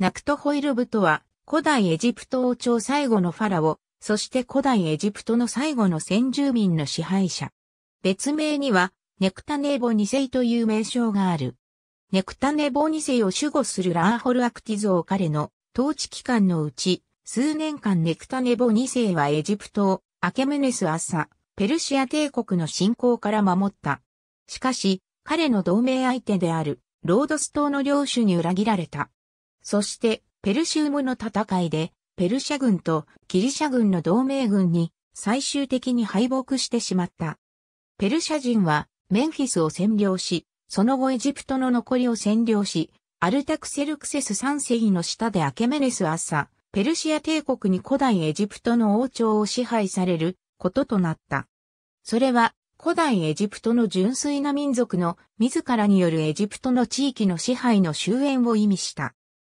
ナクトホイルブとは、古代エジプト王朝最後のファラオ、そして古代エジプトの最後の先住民の支配者。別名には、ネクタネボ2世という名称がある。ネクタネボ2世を守護するラーホルアクティゾー彼の統治期間のうち、数年間ネクタネボ2世はエジプトをアケメネス・アッサ、ペルシア帝国の侵攻から守った。しかし、彼の同盟相手であるロードス島の領主に裏切られた。そして、ペルシウムの戦いで、ペルシャ軍とギリシャ軍の同盟軍に最終的に敗北してしまった。ペルシャ人はメンフィスを占領し、その後エジプトの残りを占領し、アルタクセルクセス3世の下でアケメネス朝、ペルシア帝国に古代エジプトの王朝を支配されることとなった。それは古代エジプトの純粋な民族の自らによるエジプトの地域の支配の終焉を意味した。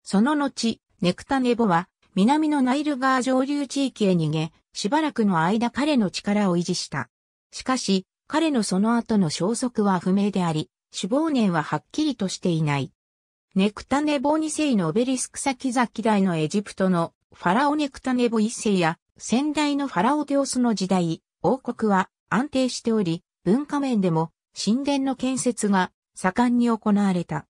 その後、ネクタネボは、南のナイル川上流地域へ逃げ、しばらくの間彼の力を維持した。しかし、彼のその後の消息は不明であり、死亡年ははっきりとしていない。ネクタネボ2世のオベリスクキザキ代のエジプトのファラオネクタネボ1世や先代のファラオテオスの時代、王国は安定しており、文化面でも神殿の建設が盛んに行われた。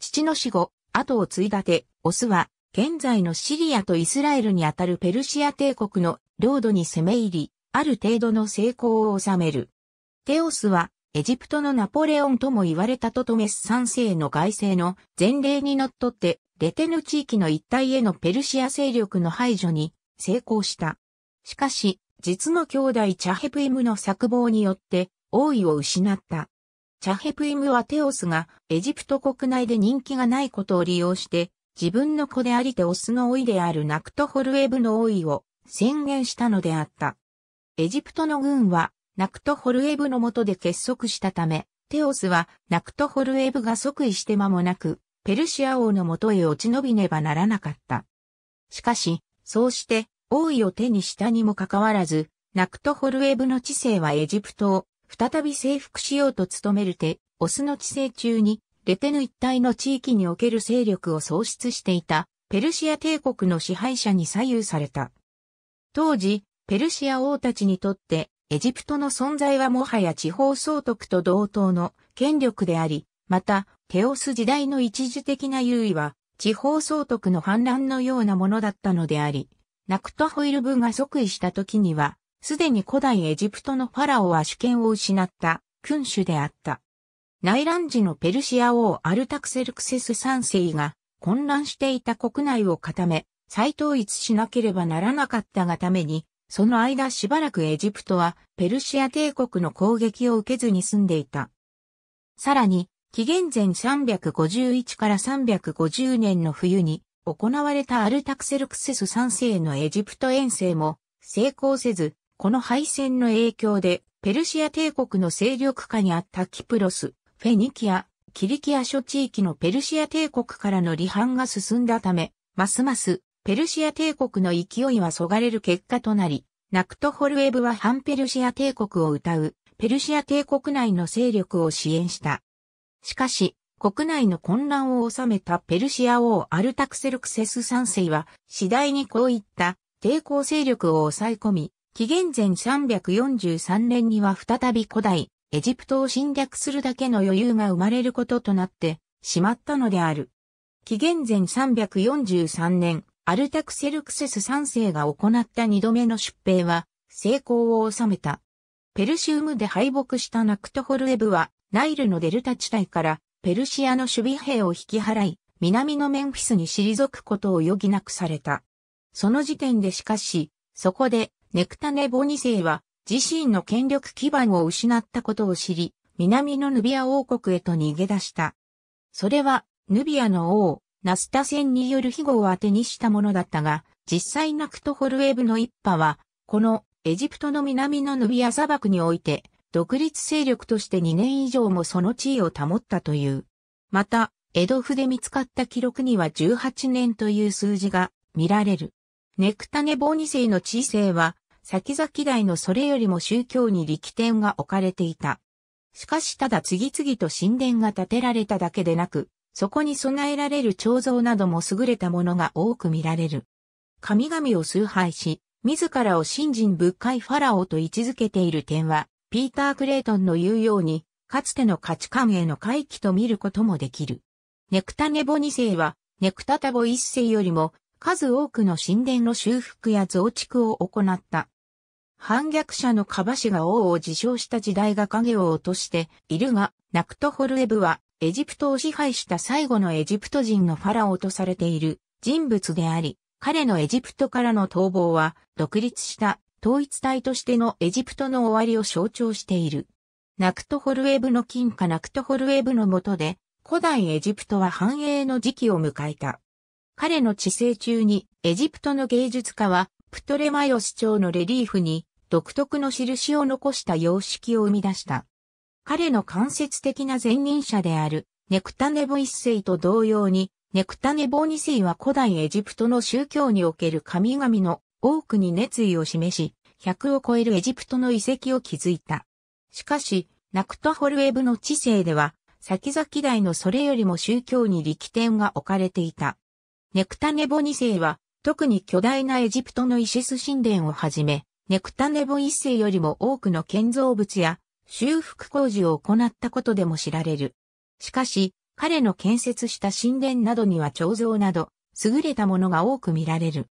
父の死後、後を継いだて、オスは、現在のシリアとイスラエルにあたるペルシア帝国の領土に攻め入り、ある程度の成功を収める。テオスは、エジプトのナポレオンとも言われたトトメス三世の外政の前例にのっとって、レテヌ地域の一帯へのペルシア勢力の排除に成功した。しかし、実の兄弟チャヘプイムの策謀によって、王位を失った。チャヘプイムはテオスがエジプト国内で人気がないことを利用して、自分の子でありてオスの老いであるナクトホルエブの老いを宣言したのであった。エジプトの軍はナクトホルエブの下で結束したため、テオスはナクトホルエブが即位して間もなく、ペルシア王の元へ落ち延びねばならなかった。しかし、そうして王位を手にしたにもかかわらず、ナクトホルエブの知性はエジプトを再び征服しようと努めるて、オスの治世中に、レテヌ一帯の地域における勢力を喪失していた、ペルシア帝国の支配者に左右された。当時、ペルシア王たちにとって、エジプトの存在はもはや地方総督と同等の権力であり、また、テオス時代の一時的な優位は、地方総督の反乱のようなものだったのであり、ナクトホイル部が即位した時には、すでに古代エジプトのファラオは主権を失った君主であった。内乱時のペルシア王アルタクセルクセス3世が混乱していた国内を固め、再統一しなければならなかったがために、その間しばらくエジプトはペルシア帝国の攻撃を受けずに済んでいた。さらに、紀元前351から350年の冬に行われたアルタクセルクセス3世のエジプト遠征も成功せず、この敗戦の影響で、ペルシア帝国の勢力下にあったキプロス、フェニキア、キリキア諸地域のペルシア帝国からの離反が進んだため、ますますペルシア帝国の勢いはそがれる結果となり、ナクトホルエブは反ペルシア帝国を歌う、ペルシア帝国内の勢力を支援した。しかし、国内の混乱を収めたペルシア王アルタクセルクセス3世は、次第にこういった抵抗勢力を抑え込み、紀元前343年には再び古代、エジプトを侵略するだけの余裕が生まれることとなってしまったのである。紀元前343年、アルタクセルクセス3世が行った2度目の出兵は成功を収めた。ペルシウムで敗北したナクトホルエブは、ナイルのデルタ地帯からペルシアの守備兵を引き払い、南のメンフィスに退くことを余儀なくされた。その時点でしかし、そこでネクタネ・ボ2世は自身の権力基盤を失ったことを知り、南のヌビア王国へと逃げ出した。それは、ヌビアの王、ナスタ戦による庇護を当てにしたものだったが、実際ナクトホルウェブの一派は、このエジプトの南のヌビア砂漠において、独立勢力として2年以上もその地位を保ったという。また、江戸府で見つかった記録には18年という数字が見られる。ネクタネボ2世の位性は先々代のそれよりも宗教に力点が置かれていた。しかしただ次々と神殿が建てられただけでなく、そこに備えられる彫像なども優れたものが多く見られる。神々を崇拝し、自らを信心仏界ファラオと位置づけている点は、ピーター・クレイトンの言うように、かつての価値観への回帰と見ることもできる。ネクタネボ二世は、ネクタタボ一世よりも数多くの神殿の修復や増築を行った。反逆者のカバシが王を自称した時代が影を落としているが、ナクトホルエブはエジプトを支配した最後のエジプト人のファラオとされている人物であり、彼のエジプトからの逃亡は独立した統一体としてのエジプトの終わりを象徴している。ナクトホルエブの金貨ナクトホルエブの下で古代エジプトは繁栄の時期を迎えた。彼の治世中にエジプトの芸術家はプトレマイオス朝のレリーフに独特の印を残した様式を生み出した。彼の間接的な前任者であるネクタネボ一世と同様にネクタネボ二世は古代エジプトの宗教における神々の多くに熱意を示し、100を超えるエジプトの遺跡を築いた。しかし、ナクトホルエブの知性では、先々代のそれよりも宗教に力点が置かれていた。ネクタネボ2世は、特に巨大なエジプトのイシス神殿をはじめ、ネクタネボ1世よりも多くの建造物や修復工事を行ったことでも知られる。しかし、彼の建設した神殿などには彫像など、優れたものが多く見られる。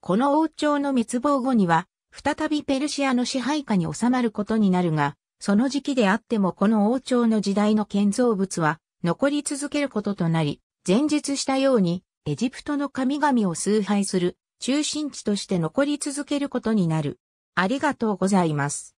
この王朝の滅亡後には、再びペルシアの支配下に収まることになるが、その時期であってもこの王朝の時代の建造物は残り続けることとなり、前述したようにエジプトの神々を崇拝する中心地として残り続けることになる。ありがとうございます。